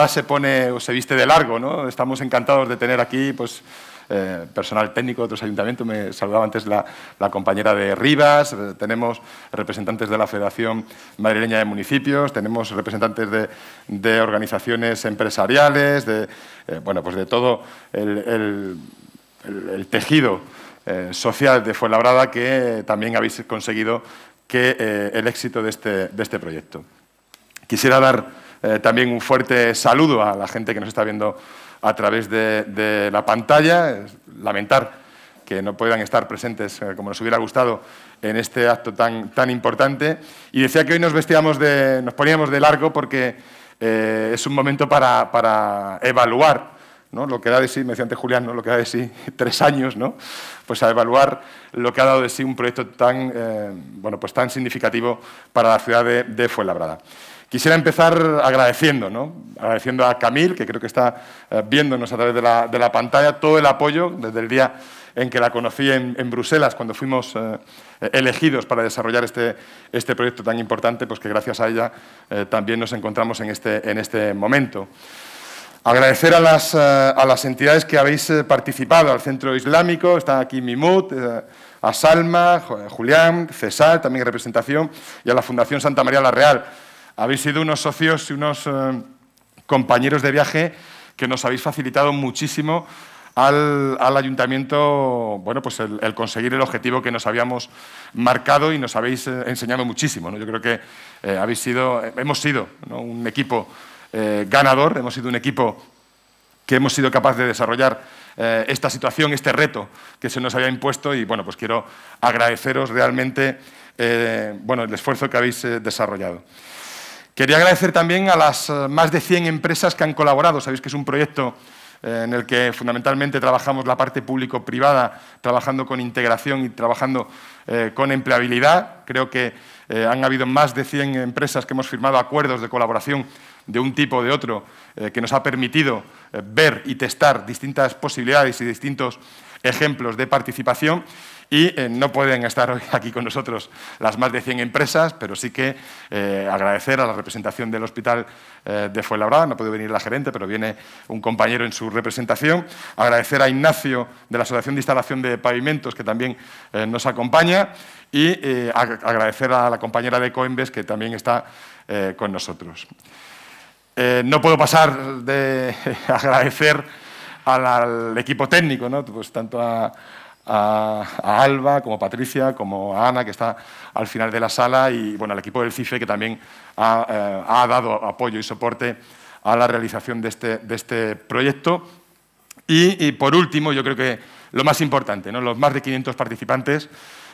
Ah, se pone o se viste de largo, ¿no? Estamos encantados de tener aquí, pues, eh, personal técnico de otros ayuntamientos, me saludaba antes la, compañera de Rivas, eh, tenemos representantes de la Federación Madrileña de Municipios, tenemos representantes de, organizaciones empresariales, de, eh, bueno, pues de todo el, tejido social de Fuenlabrada que también habéis conseguido que el éxito de este, de este proyecto. Quisiera dar eh, también un fuerte saludo a la gente que nos está viendo a través de, la pantalla. Lamentar que no puedan estar presentes eh, como nos hubiera gustado en este acto tan, tan importante. Y decía que hoy nos vestíamos de, nos poníamos de largo porque eh, es un momento para, para evaluar ¿no? lo que da de sí, me decía antes Julián, lo que da de sí tres años, ¿no? pues a evaluar lo que ha dado de sí un proyecto tan, bueno, pues tan significativo para la ciudad de, de Fuenlabrada. Quisiera empezar agradeciendo, agradeciendo a Camil, que creo que está eh, viéndonos a través de la, pantalla, todo el apoyo desde el día en que la conocí en, Bruselas, cuando fuimos eh, elegidos para desarrollar este, este, proyecto tan importante, pues que gracias a ella eh, también nos encontramos este, en este, momento. Agradecer a las, a las entidades que habéis participado, al Centro Islámico, está aquí Mimut, a Salma, Julián, César, también representación, y a la Fundación Santa María la Real, habéis sido unos socios y unos eh, compañeros de viaje que nos habéis facilitado muchísimo al, ayuntamiento pues el, conseguir el objetivo que nos habíamos marcado y nos habéis eh, enseñado muchísimo. Yo creo que eh, habéis sido, hemos sido un equipo ganador, hemos sido un equipo que hemos sido capaz de desarrollar esta situación, este reto que se nos había impuesto y bueno, pues quiero agradeceros realmente el esfuerzo que habéis desarrollado. Quería agradecer también a las eh, más de 100 empresas que han colaborado. Sabéis que es un proyecto eh, en el que fundamentalmente trabajamos la parte público-privada, trabajando con integración y trabajando eh, con empleabilidad. Creo que han habido más de 100 empresas que hemos firmado acuerdos de colaboración de un tipo o de otro, que nos ha permitido ver y testar distintas posibilidades y distintos ejemplos de participación y eh, no pueden estar hoy aquí con nosotros las más de 100 empresas, pero sí que eh, agradecer a la representación del hospital eh, de Fuenlabrada, no puede venir la gerente, pero viene un compañero en su representación, agradecer a Ignacio de la Asociación de Instalación de Pavimentos, que también nos acompaña, y agradecer a la compañera de Coembes, que también está con nosotros. no puedo pasar de agradecer al, equipo técnico, ¿no? pues tanto a, Alba, como a Patricia, como a Ana, que está al final de la sala, y bueno, al equipo del CIFE, que también ha, eh, dado apoyo y soporte a la realización de este, este proyecto. Y, por último, yo creo que lo más importante, ¿no? los más de 500 participantes,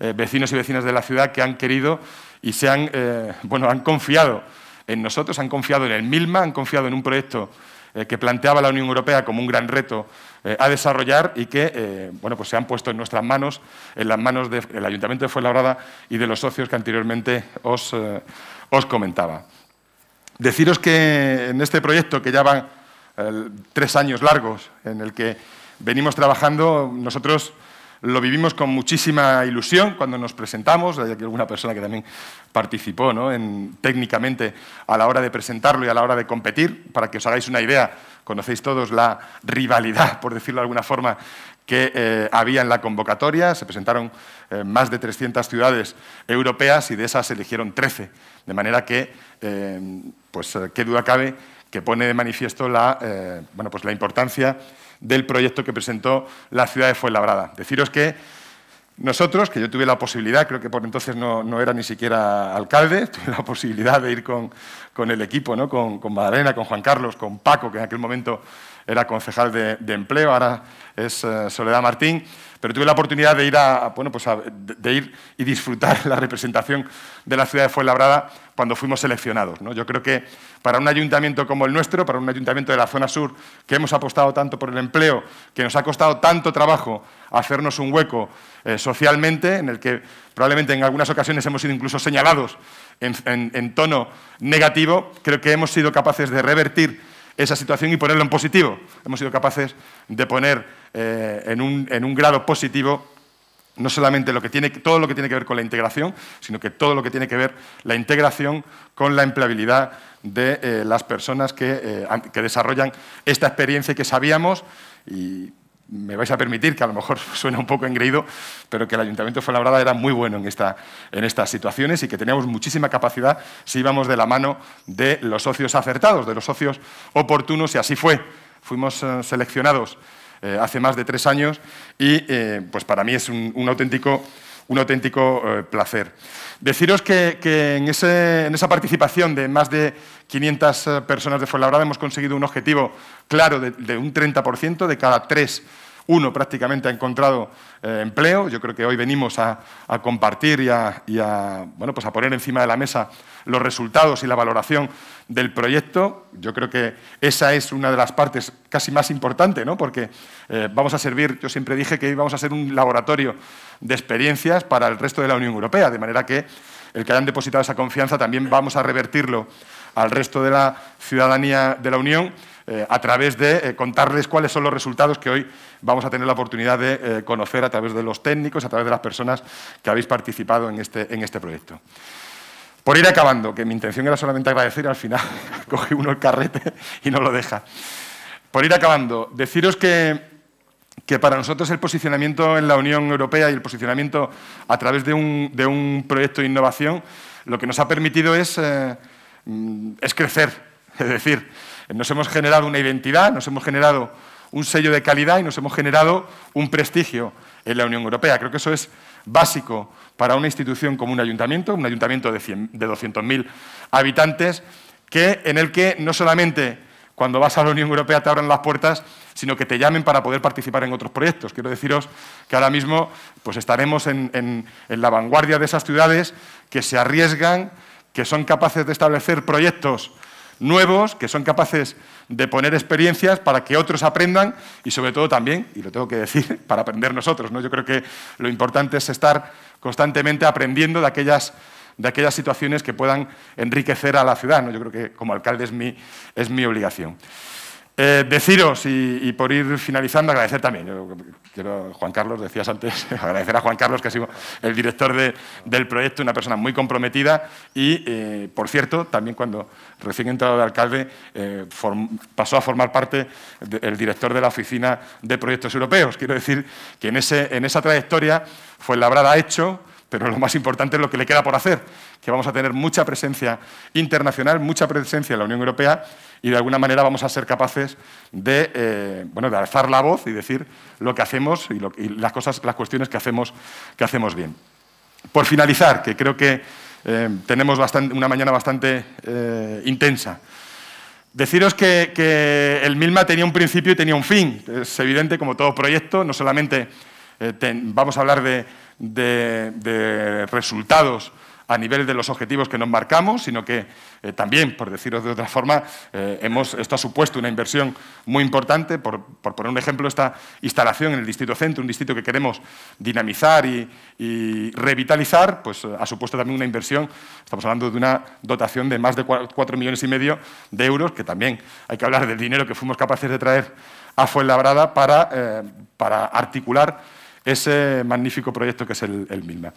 eh, vecinos y vecinas de la ciudad, que han querido y se han, eh, bueno, han confiado en nosotros, han confiado en el MILMA, han confiado en un proyecto eh, que planteaba la Unión Europea como un gran reto eh, a desarrollar y que eh, bueno, pues se han puesto en nuestras manos, en las manos del Ayuntamiento de Fuenlabrada y de los socios que anteriormente os, os comentaba. Deciros que en este proyecto, que ya van tres años largos en el que venimos trabajando, nosotros lo vivimos con muchísima ilusión cuando nos presentamos, hay aquí alguna persona que también participó ¿no? técnicamente a la hora de presentarlo y a la hora de competir. Para que os hagáis una idea, conocéis todos la rivalidad, por decirlo de alguna forma, que eh, había en la convocatoria. Se presentaron eh, más de 300 ciudades europeas y de esas se eligieron 13. De manera que, eh, pues, qué duda cabe que pone de manifiesto la pues importancia del proyecto que presentó la ciudad de Fuenlabrada. Deciros que nosotros, que yo tuve la posibilidad, creo que por entonces no, era ni siquiera alcalde, tuve la posibilidad de ir con, el equipo, ¿no? con, con Madalena, con Juan Carlos, con Paco, que en aquel momento era concejal de, empleo, ahora es eh, Soledad Martín, pero tuve la oportunidad de ir, a, bueno, pues de, ir y disfrutar la representación de la ciudad de Fuenlabrada cuando fuimos seleccionados. ¿no? Yo creo que para un ayuntamiento como el nuestro, para un ayuntamiento de la zona sur, que hemos apostado tanto por el empleo, que nos ha costado tanto trabajo hacernos un hueco eh, socialmente, en el que probablemente en algunas ocasiones hemos sido incluso señalados en tono negativo, creo que hemos sido capaces de revertir esa situación y ponerlo en positivo. Hemos sido capaces de poner eh, en, un, grado positivo no solamente lo que tiene, todo lo que tiene que ver con la integración, sino que todo lo que tiene que ver la integración con la empleabilidad de eh, las personas que, eh, que, desarrollan esta experiencia y que sabíamos me vais a permitir que a lo mejor suena un poco engreído, pero que el Ayuntamiento de Fuenlabrada era muy bueno en, en estas situaciones y que teníamos muchísima capacidad si íbamos de la mano de los socios acertados, de los socios oportunos, y así fue. Fuimos eh, seleccionados eh, hace más de tres años y eh, pues para mí es un auténtico un auténtico eh, placer. Deciros que, en, esa participación de más de 500 eh, personas de Fuenlabrada hemos conseguido un objetivo claro de, de un 30% de cada tres uno prácticamente ha encontrado eh, empleo. Yo creo que hoy venimos a, compartir y, a, bueno, pues a poner encima de la mesa los resultados y la valoración del proyecto. Yo creo que esa es una de las partes casi más importantes, ¿no? porque eh, vamos a servir, yo siempre dije que íbamos a ser un laboratorio de experiencias para el resto de la Unión Europea, de manera que el que hayan depositado esa confianza también vamos a revertirlo al resto de la ciudadanía de la Unión eh, a través de eh, contarles cuáles son los resultados que hoy vamos a tener la oportunidad de eh, conocer a través de los técnicos, a través de las personas que habéis participado en este, este proyecto. Por ir acabando, que mi intención era solamente agradecer, al final coge uno el carrete y no lo deja. Por ir acabando, deciros que para nosotros el posicionamiento en la Unión Europea y el posicionamiento a través de un, proyecto de innovación, lo que nos ha permitido es, mm, es crecer. Es decir, nos hemos generado una identidad, nos hemos generado un sello de calidad y nos hemos generado un prestigio en la Unión Europea. Creo que eso es básico para una institución como un ayuntamiento, un ayuntamiento de, 200.000 habitantes, en el que no solamente cuando vas a la Unión Europea te abran las puertas, sino que te llamen para poder participar en otros proyectos. Quiero deciros que ahora mismo pues, estaremos en la vanguardia de esas ciudades que se arriesgan, que son capaces de establecer proyectos nuevos, que son capaces de poner experiencias para que otros aprendan y sobre todo también, y lo tengo que decir, para aprender nosotros. ¿no? Yo creo que lo importante es estar constantemente aprendiendo de aquellas situaciones que puedan enriquecer a la ciudad. ¿no? Yo creo que como alcalde es mi obligación. Eh, deciros, y, por ir finalizando, agradecer también, quiero, Juan Carlos, decías antes, agradecer a Juan Carlos, que ha sido el director del proyecto, una persona muy comprometida y, eh, por cierto, también cuando recién entrado de alcalde, eh, pasó a formar parte del director de la Oficina de Proyectos Europeos. Quiero decir que en, ese, en esa trayectoria fue labrada hecho, pero lo más importante es lo que le queda por hacer, que vamos a tener mucha presencia internacional, mucha presencia en la Unión Europea y de alguna manera vamos a ser capaces de, eh, de alzar la voz y decir lo que hacemos y, las, cosas, las cuestiones que hacemos, que hacemos bien. Por finalizar, que creo que eh, tenemos bastante, una mañana bastante eh, intensa. Deciros que, el MILMA tenía un principio y tenía un fin. Es evidente, como todo proyecto, no solamente vamos a hablar de de, resultados a nivel de los objetivos que nos marcamos, sino que eh, también, por decirlo de otra forma, eh, esto ha supuesto una inversión muy importante. Por, poner un ejemplo, esta instalación en el distrito centro, un distrito que queremos dinamizar y, revitalizar, pues eh, ha supuesto también una inversión, estamos hablando de una dotación de más de cuatro millones y medio de euros, que también hay que hablar del dinero que fuimos capaces de traer a Fuenlabrada para, para articular ese magnífico proyecto que es el, MILMA.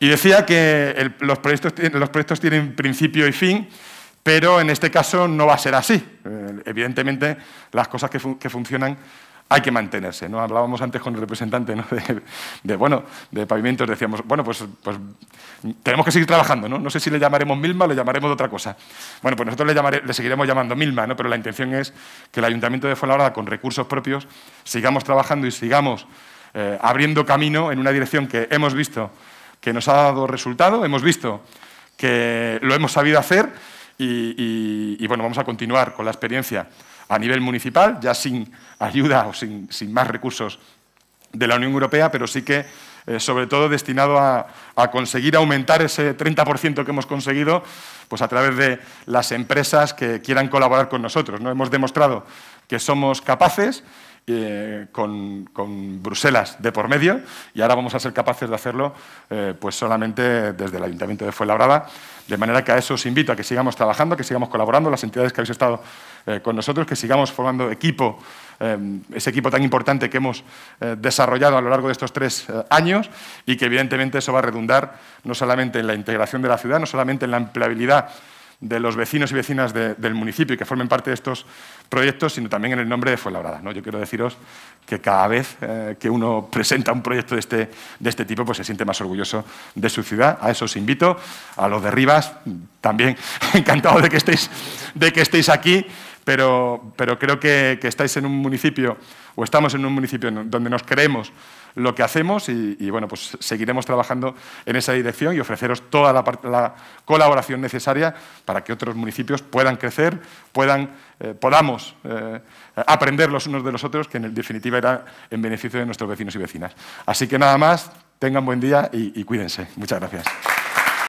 Y decía que los, proyectos, tienen principio y fin, pero en este caso no va a ser así. Eh, evidentemente, las cosas que, funcionan hay que mantenerse. Hablábamos antes con el representante de, pavimentos, decíamos, bueno, pues, pues, tenemos que seguir trabajando, ¿no? No sé si le llamaremos Milma o le llamaremos de otra cosa. Bueno, pues nosotros le, le seguiremos llamando Milma, ¿no? pero la intención es que el Ayuntamiento de Fuenlabrada, con recursos propios, sigamos trabajando y sigamos eh, abriendo camino en una dirección que hemos visto que nos ha dado resultado, hemos visto que lo hemos sabido hacer y, bueno, vamos a continuar con la experiencia a nivel municipal, ya sin ayuda o sin, más recursos de la Unión Europea, pero sí que eh, sobre todo destinado a, conseguir aumentar ese 30% que hemos conseguido pues a través de las empresas que quieran colaborar con nosotros. ¿no? Hemos demostrado que somos capaces eh, con, Bruselas de por medio y ahora vamos a ser capaces de hacerlo eh, pues solamente desde el Ayuntamiento de Fuenlabrada. De manera que a eso os invito a que sigamos trabajando, que sigamos colaborando, las entidades que habéis estado eh, con nosotros, que sigamos formando equipo, ese equipo tan importante que hemos desarrollado a lo largo de estos tres años y que evidentemente eso va a redundar no solamente en la integración de la ciudad, no solamente en la empleabilidad de los vecinos y vecinas del municipio y que formen parte de estos proyectos, sino también en el nombre de Fuenlabrada. ¿no? Yo quiero deciros que cada vez eh, que uno presenta un proyecto este, de este, tipo, pues se siente más orgulloso de su ciudad. A eso os invito. A los de Rivas, también encantado de que estéis, de que estéis aquí, pero, creo que, que estáis en un municipio, o estamos en un municipio donde nos creemos lo que hacemos y, bueno, pues seguiremos trabajando en esa dirección y ofreceros toda la, colaboración necesaria para que otros municipios puedan crecer, eh, podamos eh, aprender los unos de los otros, que en definitiva era en beneficio de nuestros vecinos y vecinas. Así que nada más, tengan buen día y, y cuídense. Muchas gracias.